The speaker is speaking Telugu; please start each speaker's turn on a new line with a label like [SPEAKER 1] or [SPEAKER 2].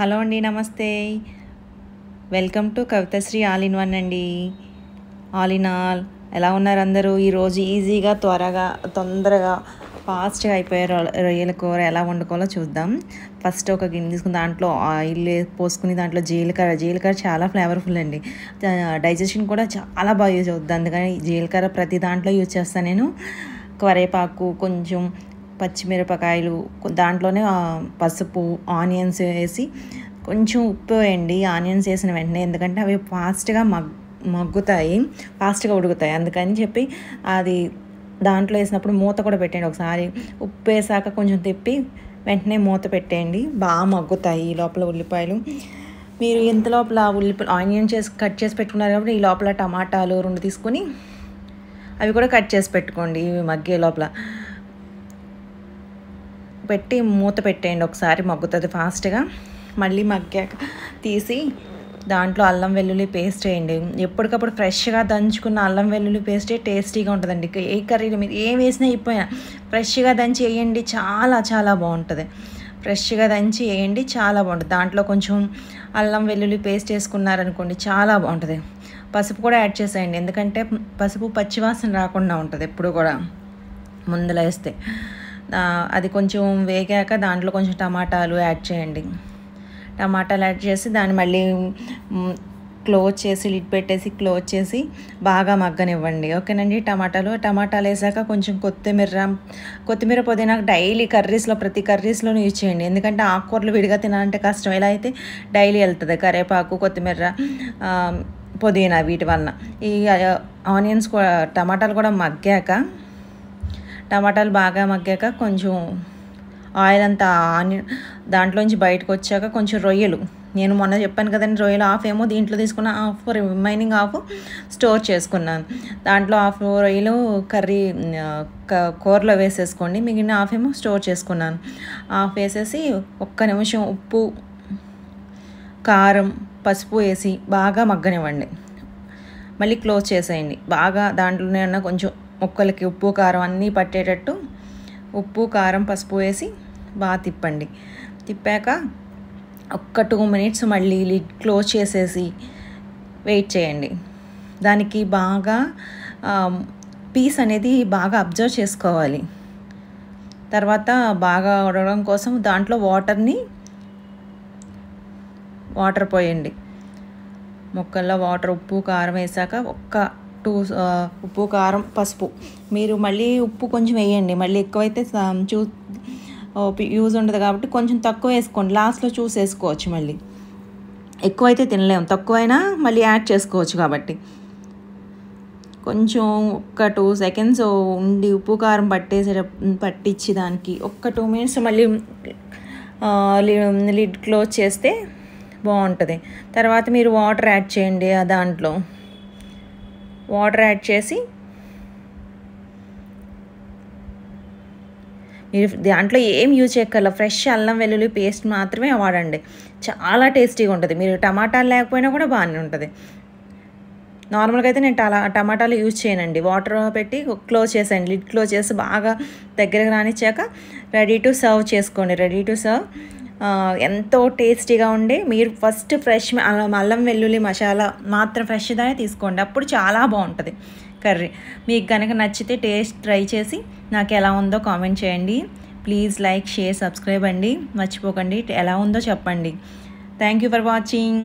[SPEAKER 1] హలో అండి నమస్తే welcome to Kavithasri all in one అండి ఆల్ ఇన్ ఆల్ ఎలా ఉన్నారు అందరూ ఈరోజు ఈజీగా త్వరగా తొందరగా ఫాస్ట్గా అయిపోయే రొయ్యల కూర ఎలా వండుకోవాలో చూద్దాం ఫస్ట్ ఒక గిన్నె తీసుకుని దాంట్లో ఆయిల్ పోసుకుని దాంట్లో జీలకర్ర జీలకర్ర చాలా ఫ్లేవర్ఫుల్ అండి డైజెషన్ కూడా చాలా బాగా యూజ్ అవుతుంది అందుకని జీలకర్ర ప్రతి దాంట్లో యూజ్ చేస్తాను నేను కరివేపాకు కొంచెం పచ్చిమిరపకాయలు దాంట్లోనే పసుపు ఆనియన్స్ వేసి కొంచెం ఉప్పు వేయండి ఆనియన్స్ వేసిన వెంటనే ఎందుకంటే అవి ఫాస్ట్గా మగ్ మగ్గుతాయి ఫాస్ట్గా ఉడుకుతాయి అందుకని చెప్పి అది దాంట్లో వేసినప్పుడు మూత కూడా పెట్టండి ఒకసారి ఉప్పు వేసాక కొంచెం తిప్పి వెంటనే మూత పెట్టేయండి బాగా మగ్గుతాయి ఈ లోపల ఉల్లిపాయలు మీరు ఇంత లోపల ఉల్లిపాయలు ఆనియన్ చేసి కట్ చేసి పెట్టుకున్నారు కాబట్టి ఈ లోపల టమాటాలు రెండు తీసుకొని అవి కూడా కట్ చేసి పెట్టుకోండి ఇవి మగ్గే లోపల పెట్టి మూత పెట్టేయండి ఒకసారి మగ్గుతుంది ఫాస్ట్గా మళ్ళీ మగ్గాక తీసి దాంట్లో అల్లం వెల్లుల్లి పేస్ట్ వేయండి ఎప్పటికప్పుడు ఫ్రెష్గా దంచుకున్న అల్లం వెల్లుల్లి పేస్టే టేస్టీగా ఉంటుందండి ఏ కర్రీలు మీరు ఏం వేసినా అయిపోయినా ఫ్రెష్గా దంచి వేయండి చాలా చాలా బాగుంటుంది ఫ్రెష్గా దంచి వేయండి చాలా బాగుంటుంది దాంట్లో కొంచెం అల్లం వెల్లుల్లి పేస్ట్ వేసుకున్నారనుకోండి చాలా బాగుంటుంది పసుపు కూడా యాడ్ చేసేయండి ఎందుకంటే పసుపు పచ్చివాసన రాకుండా ఉంటుంది ఎప్పుడు కూడా ముందులో వేస్తే అది కొంచెం వేగాక దాంట్లో కొంచెం టమాటాలు యాడ్ చేయండి టమాటాలు యాడ్ చేసి దాన్ని మళ్ళీ క్లోజ్ చేసి లిడ్ పెట్టేసి క్లోజ్ చేసి బాగా మగ్గనివ్వండి ఓకేనండి టమాటాలు టమాటాలు వేసాక కొంచెం కొత్తిమీర కొత్తిమీర పుదీనా డైలీ కర్రీస్లో ప్రతి కర్రీస్లోనూ యూజ్ చేయండి ఎందుకంటే ఆకుకూరలు విడిగా తినాలంటే కష్టం ఇలా అయితే డైలీ వెళ్తుంది కరివేపాకు కొత్తిమీర పుదీనా వీటి వలన ఈ ఆనియన్స్ టమాటాలు కూడా మగ్గాక టమాటాలు బాగా మగ్గాక కొంచెం ఆయిల్ అంతా ఆని దాంట్లోంచి బయటకు వచ్చాక కొంచెం రొయ్యలు నేను మొన్న చెప్పాను కదండి రొయ్యలు ఆఫ్ ఏమో దీంట్లో తీసుకున్న హాఫ్ రిమైనింగ్ హాఫ్ స్టోర్ చేసుకున్నాను దాంట్లో హాఫ్ రొయ్యలు కర్రీ కూరలో వేసేసుకోండి మిగిలిన హాఫ్ ఏమో స్టోర్ చేసుకున్నాను హాఫ్ వేసేసి ఒక్క నిమిషం ఉప్పు కారం పసుపు వేసి బాగా మగ్గనివ్వండి మళ్ళీ క్లోజ్ చేసేయండి బాగా దాంట్లోనే అన్న కొంచెం మొక్కలకి ఉప్పు కారం అన్నీ పట్టేటట్టు ఉప్పు కారం పసుపు వేసి బాగా తిప్పండి తిప్పాక ఒక్క టూ మినిట్స్ మళ్ళీ లిడ్ క్లోజ్ చేసేసి వెయిట్ చేయండి దానికి బాగా పీస్ అనేది బాగా అబ్జర్వ్ చేసుకోవాలి తర్వాత బాగా ఉడవడం కోసం దాంట్లో వాటర్ని వాటర్ పోయండి మొక్కల్లో వాటర్ ఉప్పు కారం వేసాక ఒక్క టూ ఉప్పు కారం పసుపు మీరు మళ్ళీ ఉప్పు కొంచెం వేయండి మళ్ళీ ఎక్కువైతే చూ యూజ్ ఉండదు కాబట్టి కొంచెం తక్కువ వేసుకోండి లాస్ట్లో చూసేసుకోవచ్చు మళ్ళీ ఎక్కువైతే తినలేము తక్కువైనా మళ్ళీ యాడ్ చేసుకోవచ్చు కాబట్టి కొంచెం ఒక్క టూ సెకండ్స్ ఉండి ఉప్పు కారం పట్టేసే పట్టించి దానికి ఒక్క టూ మినిట్స్ మళ్ళీ లిడ్ క్లోజ్ చేస్తే బాగుంటుంది తర్వాత మీరు వాటర్ యాడ్ చేయండి దాంట్లో వాటర్ యాడ్ చేసి మీరు దాంట్లో ఏం యూజ్ చేయక్కర్లా ఫ్రెష్ అల్లం వెల్లుల్లి పేస్ట్ మాత్రమే వాడండి చాలా టేస్టీగా ఉంటుంది మీరు టమాటాలు లేకపోయినా కూడా బాగానే ఉంటుంది నార్మల్గా అయితే నేను టలా టమాటాలు యూజ్ చేయనండి వాటర్ పెట్టి క్లోజ్ చేసేయండి లిడ్ క్లోజ్ చేసి బాగా దగ్గరకు రానిచ్చాక రెడీ టు సర్వ్ చేసుకోండి రెడీ టు సర్వ్ ఎంతో టేస్టీగా ఉండే మీరు ఫస్ట్ ఫ్రెష్ అల్లం వెల్లుల్లి మసాలా మాత్రం ఫ్రెష్గానే తీసుకోండి అప్పుడు చాలా బాగుంటుంది కర్రీ మీకు కనుక నచ్చితే టేస్ట్ ట్రై చేసి నాకు ఎలా ఉందో కామెంట్ చేయండి ప్లీజ్ లైక్ షేర్ సబ్స్క్రైబ్ అండి మర్చిపోకండి ఎలా ఉందో చెప్పండి థ్యాంక్ యూ ఫర్ వాచింగ్